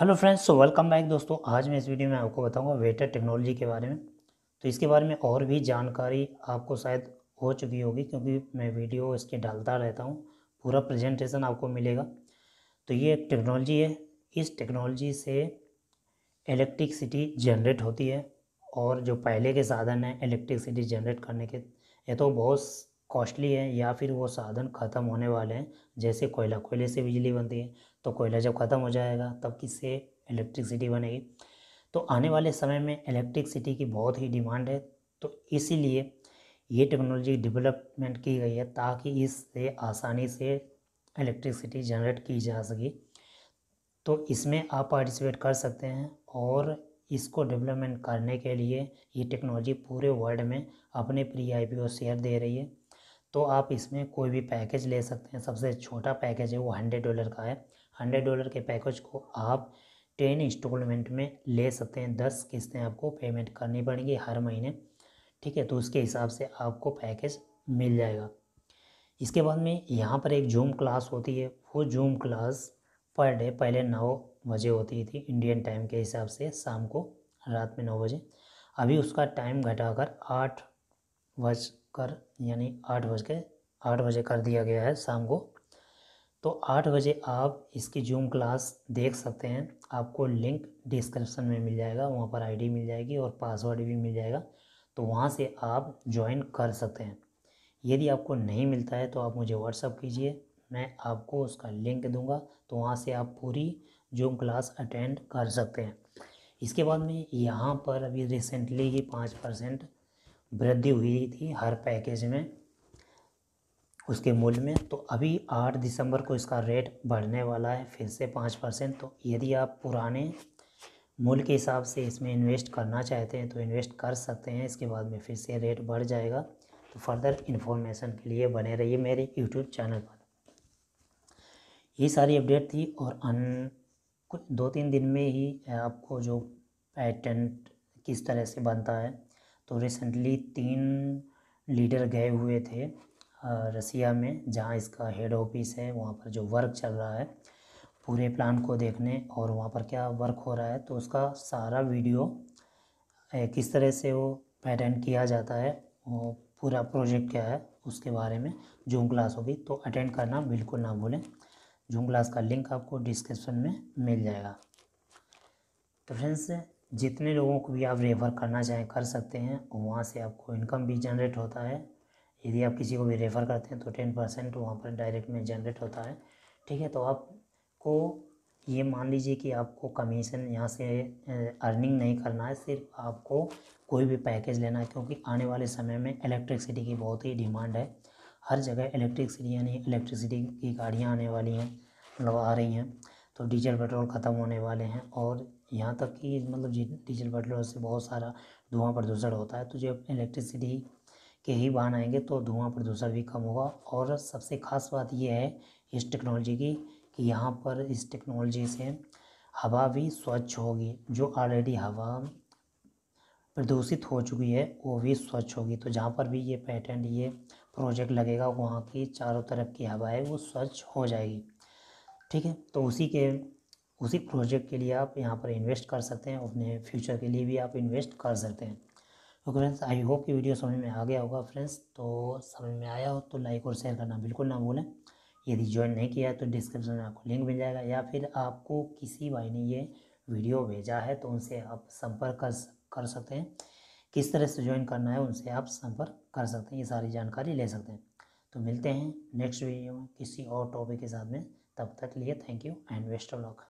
hello friends so welcome back दोस्तों आज मैं इस वीडियो में आपको बताऊंगा वेटर टेक्नोलॉजी के बारे में तो इसके बारे में और भी जानकारी आपको शायद हो चुकी होगी क्योंकि मैं वीडियो इसके डालता रहता हूँ पूरा प्रेजेंटेशन आपको मिलेगा तो ये एक टेक्नोलॉजी है इस टेक्नोलॉजी से इलेक्ट्रिकसिटी जनरेट होती है और जो पहले के साधन हैं इलेक्ट्रिकसिटी जनरेट करने के ये तो बहुत कॉस्टली है या फिर वो साधन ख़त्म होने वाले हैं जैसे कोयला कोयले से बिजली बनती है तो कोयला जब ख़त्म हो जाएगा तब किससे इलेक्ट्रिसिटी बनेगी तो आने वाले समय में इलेक्ट्रिकसिटी की बहुत ही डिमांड है तो इसीलिए ये टेक्नोलॉजी डेवलपमेंट की गई है ताकि इससे आसानी से इलेक्ट्रिसिटी जनरेट की जा सके तो इसमें आप पार्टिसिपेट कर सकते हैं और इसको डेवलपमेंट करने के लिए ये टेक्नोलॉजी पूरे वर्ल्ड में अपने प्री आई को शेयर दे रही है तो आप इसमें कोई भी पैकेज ले सकते हैं सबसे छोटा पैकेज है वो हंड्रेड डॉलर का है हंड्रेड डॉलर के पैकेज को आप टेन इंस्टॉलमेंट में ले सकते हैं दस किस्तें आपको पेमेंट करनी पड़ेंगी हर महीने ठीक है तो उसके हिसाब से आपको पैकेज मिल जाएगा इसके बाद में यहाँ पर एक जूम क्लास होती है वो जूम क्लास पर डे पहले नौ बजे होती थी इंडियन टाइम के हिसाब से शाम को रात में नौ बजे अभी उसका टाइम घटाकर आठ बज कर यानी आठ बज के आठ बजे कर दिया गया है शाम को तो आठ बजे आप इसकी जूम क्लास देख सकते हैं आपको लिंक डिस्क्रिप्शन में मिल जाएगा वहाँ पर आईडी मिल जाएगी और पासवर्ड भी मिल जाएगा तो वहाँ से आप ज्वाइन कर सकते हैं यदि आपको नहीं मिलता है तो आप मुझे व्हाट्सअप कीजिए मैं आपको उसका लिंक दूंगा तो वहाँ से आप पूरी जूम क्लास अटेंड कर सकते हैं इसके बाद में यहाँ पर अभी रिसेंटली ही पाँच परसेंट वृद्धि हुई थी हर पैकेज में उसके मूल्य में तो अभी आठ दिसंबर को इसका रेट बढ़ने वाला है फिर से पाँच परसेंट तो यदि आप पुराने मूल्य के हिसाब से इसमें इन्वेस्ट करना चाहते हैं तो इन्वेस्ट कर सकते हैं इसके बाद में फिर से रेट बढ़ जाएगा तो फर्दर इन्फॉर्मेशन के लिए बने रहिए मेरे यूट्यूब चैनल पर ये सारी अपडेट थी और अन कुछ दो तीन दिन में ही आपको जो पैटेंट किस तरह से बनता है तो रिसेंटली तीन लीडर गए हुए थे रसिया में जहाँ इसका हेड ऑफिस है वहाँ पर जो वर्क चल रहा है पूरे प्लान को देखने और वहाँ पर क्या वर्क हो रहा है तो उसका सारा वीडियो किस तरह से वो अटेंड किया जाता है वो पूरा प्रोजेक्ट क्या है उसके बारे में जूम क्लास होगी तो अटेंड करना बिल्कुल ना भूलें जूम क्लास का लिंक आपको डिस्क्रिप्शन में मिल जाएगा तो फ्रेंड्स जितने लोगों को भी आप रेफर करना चाहें कर सकते हैं वहाँ से आपको इनकम भी जनरेट होता है यदि आप किसी को भी रेफ़र करते हैं तो टेन परसेंट वहाँ पर डायरेक्ट में जनरेट होता है ठीक है तो आपको ये मान लीजिए कि आपको कमीशन यहाँ से अर्निंग नहीं करना है सिर्फ आपको कोई भी पैकेज लेना है क्योंकि आने वाले समय में इलेक्ट्रिकसिटी की बहुत ही डिमांड है हर जगह इलेक्ट्रिकसिटी यानी इलेक्ट्रिसिटी की गाड़ियाँ आने वाली हैं मतलब आ रही हैं तो डीजल पेट्रोल ख़त्म होने वाले हैं और यहाँ तक कि मतलब डीजल पेट्रोल से बहुत सारा धुआं प्रदूषण होता है तो जब इलेक्ट्रिसिटी के ही वाहन आएंगे तो धुआं प्रदूषण भी कम होगा और सबसे खास बात यह है इस टेक्नोलॉजी की कि यहाँ पर इस टेक्नोलॉजी से हवा भी स्वच्छ होगी जो ऑलरेडी हवा प्रदूषित हो चुकी है वो भी स्वच्छ होगी तो जहाँ पर भी ये पेटेंट ये प्रोजेक्ट लगेगा वहाँ की चारों तरफ की हवा है वो स्वच्छ हो जाएगी ठीक है तो उसी के उसी प्रोजेक्ट के लिए आप यहाँ पर इन्वेस्ट कर सकते हैं अपने फ्यूचर के लिए भी आप इन्वेस्ट कर सकते हैं ओके तो फ्रेंड्स आई होप कि वीडियो समझ में आ गया होगा फ्रेंड्स तो समझ में आया हो तो लाइक और शेयर करना बिल्कुल ना भूलें यदि ज्वाइन नहीं किया है तो डिस्क्रिप्शन में आपको लिंक मिल जाएगा या फिर आपको किसी भाई ने ये वीडियो भेजा है तो उनसे आप संपर्क कर कर सकते हैं किस तरह से ज्वाइन करना है उनसे आप संपर्क कर सकते हैं ये सारी जानकारी ले सकते हैं तो मिलते हैं नेक्स्ट वीडियो में किसी और टॉपिक के साथ में तब तक लिए thank you and best of lock